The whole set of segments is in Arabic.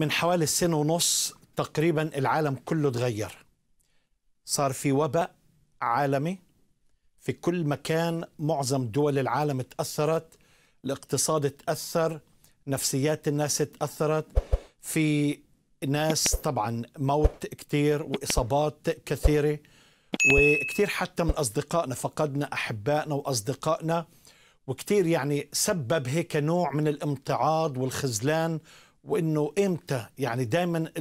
من حوالي السنة ونص تقريبا العالم كله اتغير صار في وباء عالمي في كل مكان معظم دول العالم اتأثرت الاقتصاد اتأثر نفسيات الناس اتأثرت في ناس طبعا موت كثير وإصابات كثيرة وكثير حتى من أصدقائنا فقدنا أحبائنا وأصدقائنا وكثير يعني سبب هيك نوع من الامتعاض والخذلان وانه امتى يعني دائما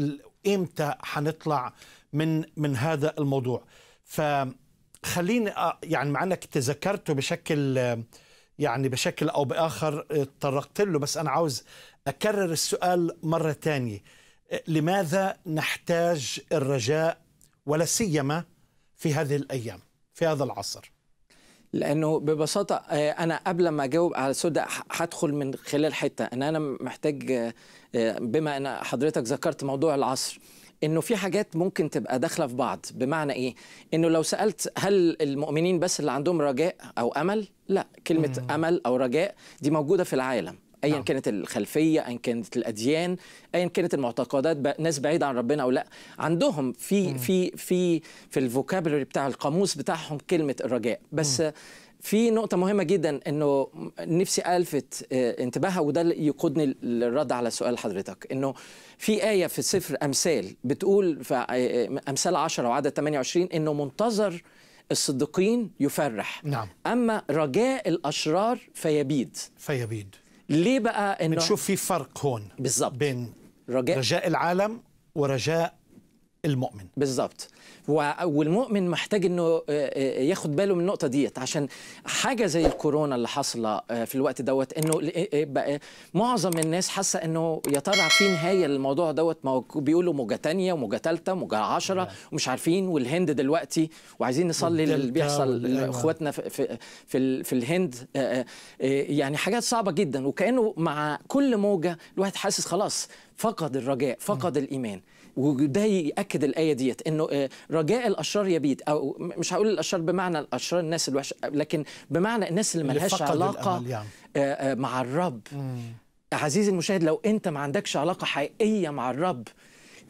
امتى حنطلع من من هذا الموضوع فخليني آه، يعني مع انك تذكرته بشكل يعني بشكل او باخر تطرقت آه، له بس انا عاوز اكرر السؤال مره ثانيه آه، لماذا نحتاج الرجاء ولا سيما في هذه الايام في هذا العصر لانه ببساطه آه، انا قبل ما اجاوب على السؤال ده هدخل من خلال حته ان انا محتاج آه، بما ان حضرتك ذكرت موضوع العصر انه في حاجات ممكن تبقى داخله في بعض بمعنى ايه انه لو سالت هل المؤمنين بس اللي عندهم رجاء او امل لا كلمه امل او رجاء دي موجوده في العالم ايا نعم. كانت الخلفيه ايا كانت الاديان ايا كانت المعتقدات ناس بعيده عن ربنا او لا عندهم في مم. في في في الفوكابلري بتاع القاموس بتاعهم كلمه الرجاء بس مم. في نقطة مهمة جدا انه نفسي الفت آه، انتباهها وده يقودني للرد على سؤال حضرتك انه في آية في سفر امثال بتقول في آه، آه، امثال 10 وعدد 28 انه منتظر الصديقين يفرح نعم. اما رجاء الاشرار فيبيد فيبيد ليه بقى انه بنشوف في فرق هون بالظبط بين رجاء, رجاء العالم ورجاء المؤمن بالظبط والمؤمن محتاج انه آه، آه، ياخد باله من النقطه ديت عشان حاجه زي الكورونا اللي حاصله آه، في الوقت دوت انه إيه، إيه، بقى معظم الناس حاسه انه يا ترى في نهايه للموضوع دوت ما بيقولوا موجه ثانيه وموجه ثالثه وموجه عشرة نعم. ومش عارفين والهند دلوقتي وعايزين نصلي اللي بيحصل لاخواتنا في, في في في الهند يعني حاجات صعبه جدا وكانه مع كل موجه الواحد حاسس خلاص فقد الرجاء فقد نعم. الايمان وده يأكد بتاكد الايه ديت انه آه، رجاء الاشرار يبيد او مش هقول الاشرار بمعنى الاشرار الناس الوحشه لكن بمعنى الناس اللي ملهاش علاقه يعني. آه، آه، مع الرب مم. عزيزي المشاهد لو انت ما عندكش علاقه حقيقيه مع الرب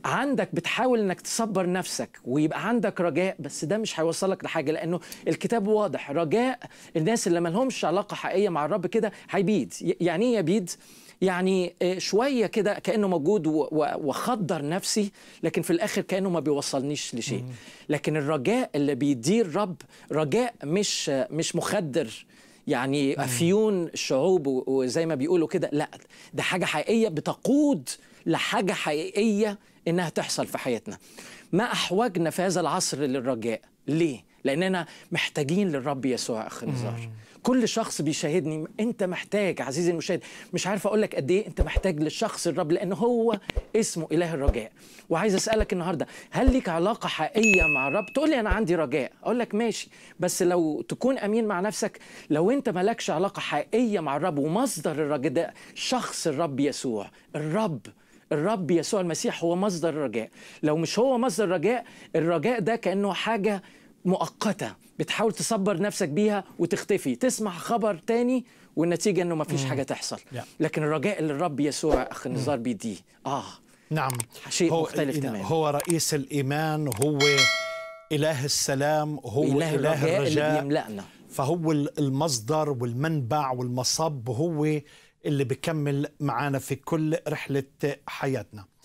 عندك بتحاول انك تصبر نفسك ويبقى عندك رجاء بس ده مش هيوصلك لحاجه لانه الكتاب واضح رجاء الناس اللي ما لهمش علاقه حقيقيه مع الرب كده هيبيد يعني ايه يبيد؟ يعني آه، شويه كده كانه موجود وخدر نفسي لكن في الاخر كانه ما بيوصلنيش لشيء لكن الرجاء اللي بيدير رب رجاء مش مش مخدر يعني افيون الشعوب وزي ما بيقولوا كده لا ده حاجه حقيقيه بتقود لحاجه حقيقيه انها تحصل في حياتنا ما احوجنا في هذا العصر للرجاء ليه لاننا محتاجين للرب يسوع نزار كل شخص بيشاهدني انت محتاج عزيزي المشاهد مش عارف اقول لك قد ايه انت محتاج للشخص الرب لان هو اسمه اله الرجاء وعايز اسالك النهارده هل ليك علاقه حقيقيه مع الرب تقول لي انا عندي رجاء اقول لك ماشي بس لو تكون امين مع نفسك لو انت مالكش علاقه حقيقيه مع الرب ومصدر الرجاء ده شخص الرب يسوع الرب الرب يسوع المسيح هو مصدر الرجاء لو مش هو مصدر الرجاء الرجاء ده كانه حاجه مؤقته بتحاول تصبر نفسك بيها وتختفي تسمع خبر تاني والنتيجه انه ما فيش حاجه تحصل لكن الرجاء اللي الرب يسوع اخ نزار بيديه اه نعم شيء هو مختلف تماما هو رئيس الايمان هو اله السلام هو اله, إله الرجاء, الرجاء اللي بيملأنا فهو المصدر والمنبع والمصب هو اللي بيكمل معانا في كل رحله حياتنا